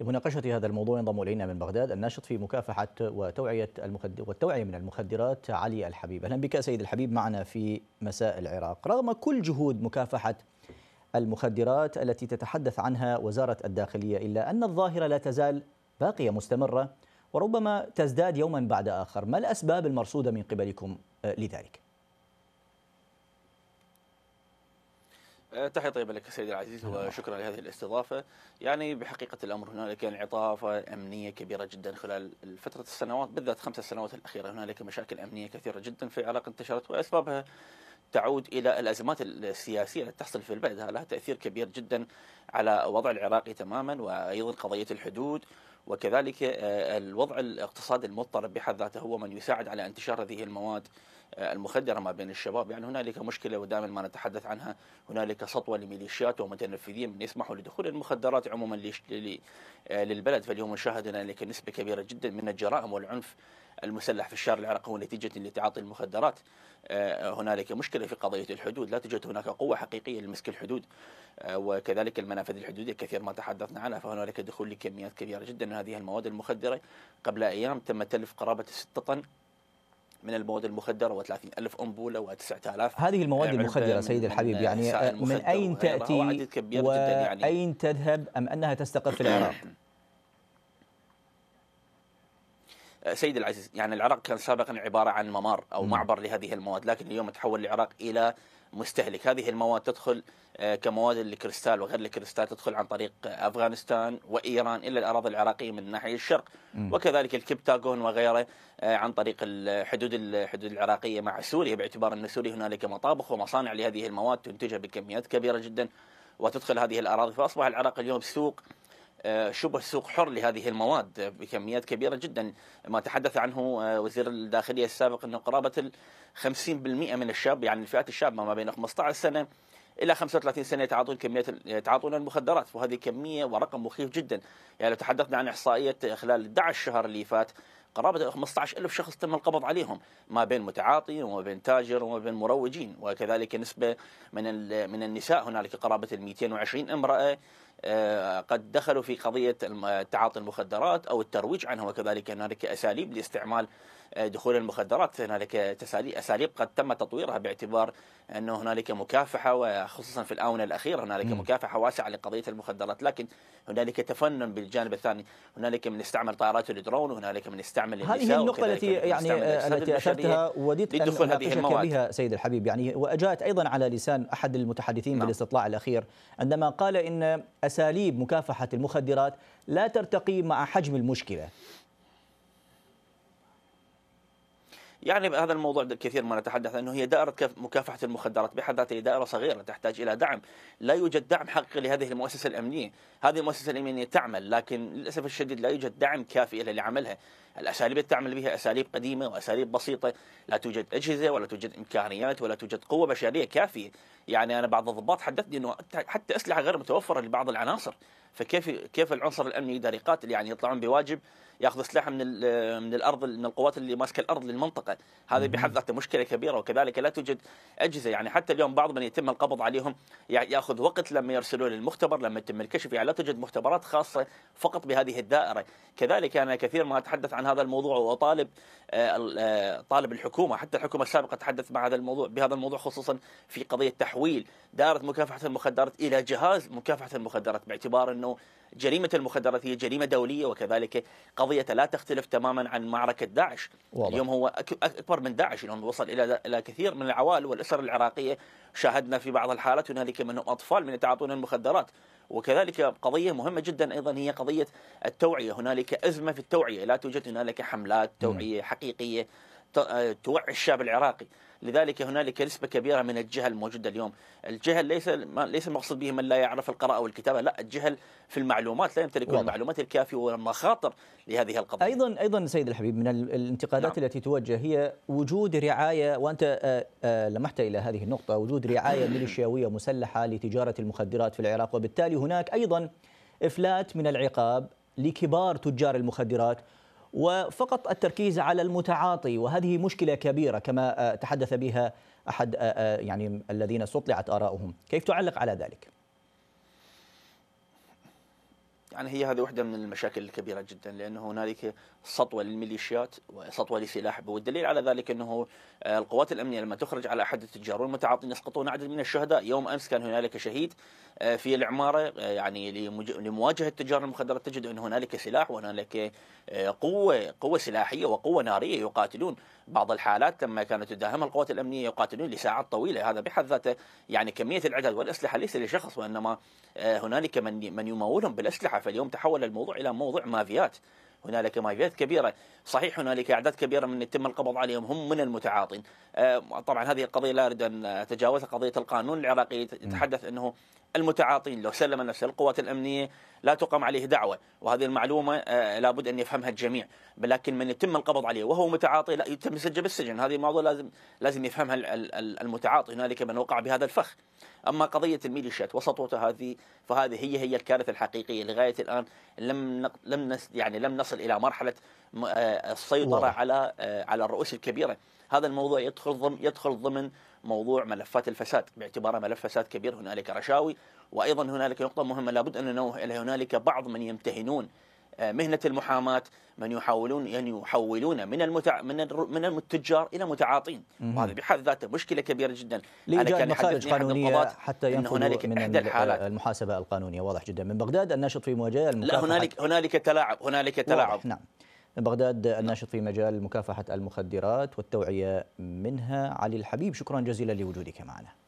لمناقشة هذا الموضوع ينضم إلينا من بغداد الناشط في مكافحة وتوعية المخدر والتوعية من المخدرات علي الحبيب أهلا بك سيد الحبيب معنا في مساء العراق رغم كل جهود مكافحة المخدرات التي تتحدث عنها وزارة الداخلية إلا أن الظاهرة لا تزال باقية مستمرة وربما تزداد يوما بعد آخر ما الأسباب المرصودة من قبلكم لذلك؟ آه، تحية طيبة لك سيدي العزيز وشكرا لهذه الاستضافة يعني بحقيقة الأمر هنالك انعطافة يعني أمنية كبيرة جدا خلال فترة السنوات بالذات خمسة سنوات الأخيرة هنالك مشاكل أمنية كثيرة جدا في العراق انتشرت وأسبابها تعود الى الازمات السياسيه التي تحصل في البلد لها تاثير كبير جدا على وضع العراقي تماما وايضا قضيه الحدود وكذلك آه، الوضع الاقتصادي المضطرب بحد ذاته هو من يساعد على انتشار هذه المواد آه، المخدره ما بين الشباب يعني هنالك مشكله ودائما ما نتحدث عنها هنالك سطوه لميليشيات ومتنفذين من يسمحوا لدخول المخدرات عموما آه، للبلد فاليوم نشاهد هنالك نسبه كبيره جدا من الجرائم والعنف المسلح في الشارع العراقي نتيجة لتعاطي المخدرات آه، هنالك مشكلة في قضية الحدود لا توجد هناك قوة حقيقية لمسك الحدود آه، وكذلك المنافذ الحدودية كثير ما تحدثنا عنها فهنالك دخول لكميات كبيرة جدا من هذه المواد المخدرة قبل أيام تم تلف قرابة 6 طن من المواد المخدرة و30 ألف أنبولة و9000 هذه المواد المخدرة سيد الحبيب يعني آه، من أين تأتي يعني. وأين يعني تذهب أم أنها تستقر في العراق؟ سيدي العزيز يعني العراق كان سابقا عبارة عن ممر أو م. معبر لهذه المواد لكن اليوم تحول العراق إلى مستهلك هذه المواد تدخل آه، كمواد الكريستال وغير الكريستال تدخل عن طريق افغانستان وايران الى الاراضي العراقيه من ناحيه الشرق وكذلك الكبتاغون وغيره آه، عن طريق الحدود الحدود العراقيه مع سوريا باعتبار ان سوريا هنالك مطابخ ومصانع لهذه المواد تنتجها بكميات كبيره جدا وتدخل هذه الاراضي فاصبح العراق اليوم سوق آه، شبه سوق حر لهذه المواد بكميات كبيرة جدا ما تحدث عنه آه، وزير الداخلية السابق أنه قرابة ال 50% من الشاب يعني الفئات الشابة ما بين 15 سنة الى 35 سنه يتعاطون كميه يتعاطون المخدرات وهذه كميه ورقم مخيف جدا يعني لو تحدثنا عن احصائيه خلال 11 شهر اللي فات قرابة 15 ألف شخص تم القبض عليهم ما بين متعاطي وما بين تاجر وما بين مروجين وكذلك نسبة من من النساء هنالك قرابة ال 220 امرأة آه، قد دخلوا في قضية تعاطي المخدرات أو الترويج عنها وكذلك هنالك أساليب لاستعمال آه، دخول المخدرات هنالك أساليب قد تم تطويرها باعتبار أنه هنالك مكافحة وخصوصا في الآونة الأخيرة هنالك مكافحة واسعة لقضية المخدرات لكن هنالك تفنن بالجانب الثاني هنالك من يستعمل طائرات الدرون وهنالك من يستعمل هذه النقطة التي يعني آه، التي أشرتها وديت أن أناقشك بها سيد الحبيب يعني وأجاءت أيضا على لسان أحد المتحدثين نعم. بالاستطلاع الأخير عندما قال إن أساليب مكافحة المخدرات لا ترتقي مع حجم المشكلة يعني هذا الموضوع كثير ما نتحدث انه هي دائرة مكافحة المخدرات بحد ذاتها دائرة صغيرة تحتاج إلى دعم لا يوجد دعم حقيقي لهذه المؤسسة الأمنية هذه المؤسسة الأمنية تعمل لكن للأسف الشديد لا يوجد دعم كافي لها لعملها الأساليب اللي تعمل بها أساليب قديمة وأساليب بسيطة لا توجد أجهزة ولا توجد إمكانيات ولا توجد قوة بشرية كافية يعني أنا بعض الضباط حدثني أنه حتى أسلحة غير متوفرة لبعض العناصر فكيف كيف العنصر الأمني يقدر يقاتل يعني يطلعون بواجب ياخذ سلاح من من الارض من القوات اللي ماسكه الارض للمنطقه هذا بحد ذاته مشكله كبيره وكذلك لا توجد اجهزه يعني حتى اليوم بعض من يتم القبض عليهم ياخذ وقت لما يرسلون للمختبر لما يتم الكشف يعني لا توجد مختبرات خاصه فقط بهذه الدائره كذلك انا يعني كثير ما اتحدث عن هذا الموضوع واطالب آه، آه، طالب الحكومه حتى الحكومه السابقه تحدث مع هذا الموضوع بهذا الموضوع خصوصا في قضيه تحويل دائره مكافحه المخدرات الى جهاز مكافحه المخدرات باعتبار انه جريمه المخدرات هي جريمه دوليه وكذلك قضية القضية لا تختلف تماما عن معركة داعش والله. اليوم هو أكبر من داعش اليوم وصل إلى إلى كثير من العوائل والأسر العراقية شاهدنا في بعض الحالات هنالك منهم أطفال من يتعاطون المخدرات وكذلك قضية مهمة جدا أيضا هي قضية التوعية هنالك أزمة في التوعية لا توجد هنالك حملات توعية م. حقيقية آه، توعي الشعب العراقي لذلك هنالك نسبة كبيرة من الجهل الموجوده اليوم الجهل ليس ليس المقصود به من لا يعرف القراءة والكتابة لا الجهل في المعلومات لا يمتلكون المعلومات الكافية والمخاطر لهذه القضية أيضا أيضا سيد الحبيب من الانتقادات نعم. التي توجه هي وجود رعاية وأنت آه، آه، لمحت إلى هذه النقطة وجود رعاية ميليشياوية مسلحة لتجارة المخدرات في العراق وبالتالي هناك أيضا إفلات من العقاب لكبار تجار المخدرات وفقط التركيز على المتعاطي وهذه مشكله كبيره كما آه، تحدث بها احد آه، آه، يعني الذين استطلعت ارائهم كيف تعلق على ذلك يعني هي هذه واحدة من المشاكل الكبيرة جدا لانه هنالك سطوة للميليشيات وسطوة لسلاح والدليل على ذلك أنه آه، القوات الأمنية لما تخرج على أحد التجار والمتعاطين يسقطون عدد من الشهداء يوم أمس كان هنالك شهيد آه، في العمارة آه، يعني لمواجهة التجار المخدرات تجد أن هنالك سلاح وهنالك قوة قوة سلاحية وقوة نارية يقاتلون بعض الحالات لما كانت تداهمها القوات الأمنية يقاتلون لساعات طويلة هذا بحد ذاته يعني كمية العدد والأسلحة ليس لشخص وإنما هنالك من من يمولهم بالأسلحة فاليوم تحول الموضوع إلى موضوع مافيات هنالك مافيات كبيرة صحيح هنالك أعداد كبيرة من يتم القبض عليهم هم من المتعاطين آه، طبعا هذه القضية لا أريد أن أتجاوزها قضية القانون العراقي يتحدث أنه المتعاطين لو سلم نفسه القوات الأمنية لا تقام عليه دعوة وهذه المعلومة آه، لابد أن يفهمها الجميع لكن من يتم القبض عليه وهو متعاطي لا يتم سجل بالسجن هذه الموضوع لازم لازم يفهمها المتعاطي هنالك من وقع بهذا الفخ أما قضية الميليشيات وسطوته هذه فهذه هي هي الكارثة الحقيقية لغاية الآن لم لم يعني لم نصل إلى مرحلة آه، السيطرة على آه، على الرؤوس الكبيرة هذا الموضوع يدخل ضمن يدخل ضمن موضوع ملفات الفساد باعتباره ملف فساد كبير هنالك رشاوي وايضا هنالك نقطه مهمه لابد ان ننوه الى هنالك بعض من يمتهنون آه، مهنه المحاماه من يحاولون ان يعني يحولون من المتع... من من التجار الى متعاطين وهذا بحد ذاته مشكله كبيره جدا لايجاد مخارج قانونيه حتى ان هنالك من احدى الحالات المحاسبه القانونيه واضح جدا من بغداد الناشط في مواجهه لا هنالك هنالك تلاعب هنالك تلاعب نعم بغداد الناشط في مجال مكافحة المخدرات والتوعية منها علي الحبيب شكرا جزيلا لوجودك معنا